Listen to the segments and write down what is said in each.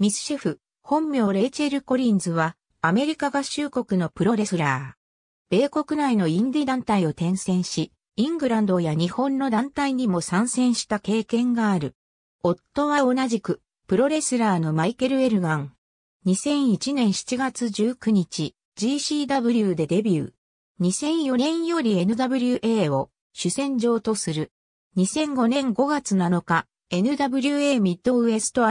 ミスシェフ、本名レイチェル・コリンズは、アメリカ合衆国のプロレスラー。米国内のインディ団体を転戦し、イングランドや日本の団体にも参戦した経験がある。夫は同じく、プロレスラーのマイケル・エルガン。2001年7月19日、GCW でデビュー。2004年より NWA を主戦場とする。2005年5月7日、NWA ミッドウエスト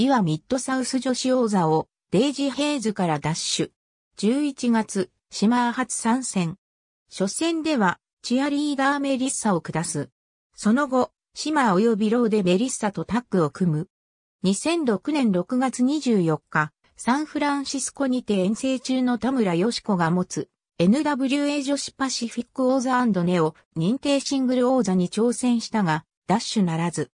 岩ミッドサウス女子王座をデイジー・ヘイズから奪取。11月、シマー初参戦。初戦では、チアリーダーメリッサを下す。その後、シマー及びローでメリッサとタッグを組む。2006年6月24日、サンフランシスコにて遠征中の田村よし子が持つ NWA 女子パシフィック王座ネオ認定シングル王座に挑戦したが、ダッシュならず。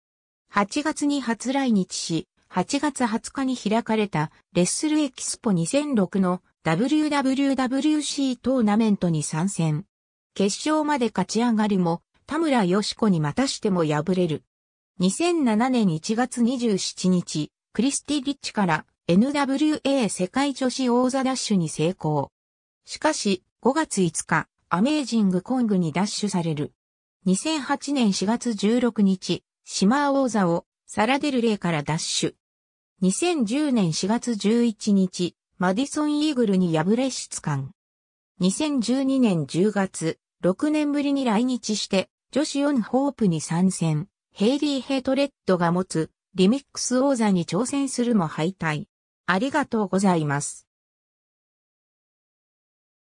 8月に初来日し、8月20日に開かれたレッスルエキスポ2006の WWWC トーナメントに参戦。決勝まで勝ち上がりも田村よし子にまたしても敗れる。2007年1月27日、クリスティ・リッチから NWA 世界女子王座ダッシュに成功。しかし、5月5日、アメージングコングにダッシュされる。2008年4月16日、シマー王座をサラデルレイからダッシュ。2010年4月11日、マディソン・イーグルに敗れ出感。2012年10月、6年ぶりに来日して、女子オンホープに参戦。ヘイリー・ヘイトレッドが持つリミックス王座に挑戦するも敗退。ありがとうございます。